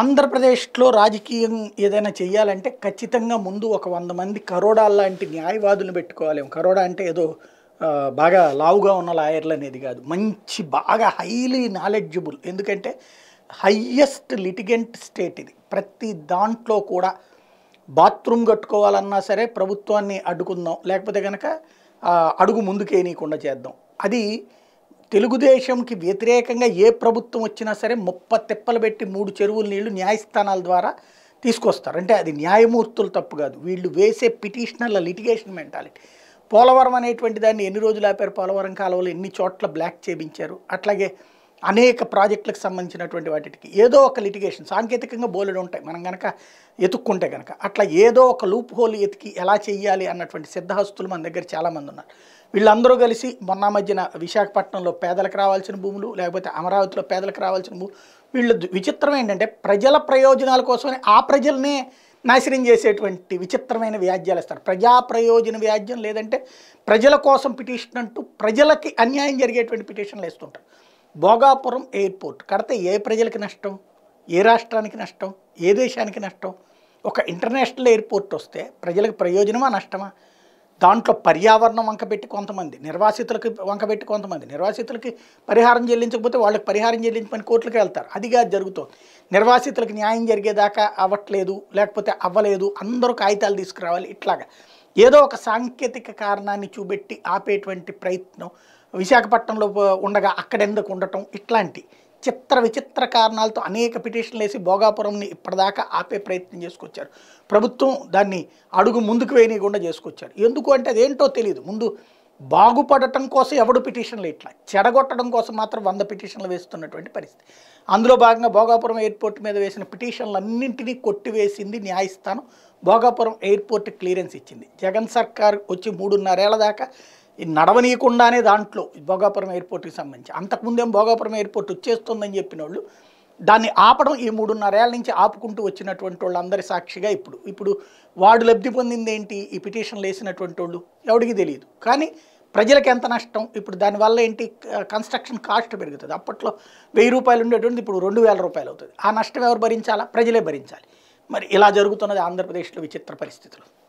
ఆంధ్రప్రదేశ్లో రాజకీయం ఏదైనా చేయాలంటే ఖచ్చితంగా ముందు ఒక వంద మంది కరోడా లాంటి న్యాయవాదులను పెట్టుకోవాలి కరోడా అంటే ఏదో బాగా లావుగా ఉన్న లాయర్లు అనేది కాదు మంచి బాగా హైలీ నాలెడ్జబుల్ ఎందుకంటే హయ్యెస్ట్ లిటిగెంట్ స్టేట్ ఇది ప్రతి దాంట్లో కూడా బాత్రూమ్ కట్టుకోవాలన్నా సరే ప్రభుత్వాన్ని అడ్డుకుందాం లేకపోతే కనుక అడుగు ముందుకేనీయకుండా చేద్దాం అది తెలుగుదేశంకి వ్యతిరేకంగా ఏ ప్రభుత్వం వచ్చినా సరే ముప్ప తిప్పలు పెట్టి మూడు చెరువుల నీళ్లు న్యాయస్థానాల ద్వారా తీసుకొస్తారు అంటే అది న్యాయమూర్తులు తప్పు కాదు వీళ్ళు వేసే పిటిషనర్ల లిటిగేషన్ మెంటాలిటీ పోలవరం అనేటువంటి దాన్ని ఎన్ని రోజులు ఆపారు పోలవరం కాలువలు ఎన్ని చోట్ల బ్లాక్ చేయించారు అట్లాగే అనేక ప్రాజెక్టులకు సంబంధించినటువంటి వాటికి ఏదో ఒక లిటిగేషన్ సాంకేతికంగా బోలెడు ఉంటాయి మనం కనుక ఎతుక్కుంటే కనుక అట్లా ఏదో ఒక లూప్ హోల్ ఎతికి ఎలా చేయాలి అన్నటువంటి సిద్ధహస్తులు మన దగ్గర చాలామంది ఉన్నారు వీళ్ళందరూ కలిసి మొన్న మధ్యన విశాఖపట్నంలో పేదలకు రావాల్సిన భూములు లేకపోతే అమరావతిలో పేదలకు రావాల్సిన భూములు వీళ్ళు విచిత్రం ఏంటంటే ప్రజల ప్రయోజనాల కోసమే ఆ ప్రజలనే నాశనం చేసేటువంటి విచిత్రమైన వ్యాజ్యాలు ఇస్తారు ప్రజా ప్రయోజన వ్యాజ్యం లేదంటే ప్రజల కోసం పిటిషన్ అంటూ ప్రజలకి అన్యాయం జరిగేటువంటి పిటిషన్లు వేస్తుంటారు భోగాపురం ఎయిర్పోర్ట్ కడితే ఏ ప్రజలకి నష్టం ఏ రాష్ట్రానికి నష్టం ఏ దేశానికి నష్టం ఒక ఇంటర్నేషనల్ ఎయిర్పోర్ట్ వస్తే ప్రజలకు ప్రయోజనమా నష్టమా దాంట్లో పర్యావరణం వంకబెట్టి కొంతమంది నిర్వాసితులకి వంకబెట్టి కొంతమంది నిర్వాసితులకి పరిహారం చెల్లించకపోతే వాళ్ళకి పరిహారం చెల్లించమని కోర్టులకు వెళ్తారు అదిగా జరుగుతుంది నిర్వాసితులకు న్యాయం జరిగేదాకా అవ్వట్లేదు లేకపోతే అవ్వలేదు అందరూ కాగితాలు తీసుకురావాలి ఇట్లాగా ఏదో ఒక సాంకేతిక కారణాన్ని చూపెట్టి ఆపేటువంటి ప్రయత్నం విశాఖపట్నంలో ఉండగా అక్కడెందుకు ఉండటం ఇట్లాంటి చిత్ర విచిత్ర కారణాలతో అనేక పిటిషన్లు వేసి భోగాపురంని ఇప్పటిదాకా ఆపే ప్రయత్నం చేసుకొచ్చారు ప్రభుత్వం దాన్ని అడుగు ముందుకు వేయనీయకుండా చేసుకొచ్చారు ఎందుకు అంటే అదేంటో తెలియదు ముందు బాగుపడటం కోసం ఎవడు పిటిషన్లు ఇట్లా చెడగొట్టడం కోసం మాత్రం వంద పిటిషన్లు వేస్తున్నటువంటి పరిస్థితి అందులో భాగంగా భోగాపురం ఎయిర్పోర్ట్ మీద వేసిన పిటిషన్లన్నింటినీ కొట్టివేసింది న్యాయస్థానం భోగాపురం ఎయిర్పోర్ట్ క్లియరెన్స్ ఇచ్చింది జగన్ సర్కార్ వచ్చి మూడున్నరేళ్ల దాకా నడవనీయకుండానే దాంట్లో భోగాపురం ఎయిర్పోర్ట్కి సంబంధించి అంతకుముందేం భోగాపురం ఎయిర్పోర్ట్ వచ్చేస్తుందని చెప్పిన వాళ్ళు దాన్ని ఆపడం ఈ మూడున్నరేళ్ళ నుంచి ఆపుకుంటూ వచ్చినటువంటి వాళ్ళు అందరి సాక్షిగా ఇప్పుడు ఇప్పుడు వాడు లబ్ధి పొందింది ఏంటి ఈ పిటిషన్లు వేసినటువంటి వాళ్ళు ఎవడికి తెలియదు కానీ ప్రజలకు ఎంత నష్టం ఇప్పుడు దానివల్ల ఏంటి కన్స్ట్రక్షన్ కాస్ట్ పెరుగుతుంది అప్పట్లో వెయ్యి రూపాయలు ఉండేటువంటి ఇప్పుడు రెండు వేల రూపాయలు అవుతుంది ఆ నష్టం ఎవరు భరించాలా ప్రజలే భరించాలి మరి ఇలా జరుగుతున్నది ఆంధ్రప్రదేశ్లో విచిత్ర పరిస్థితులు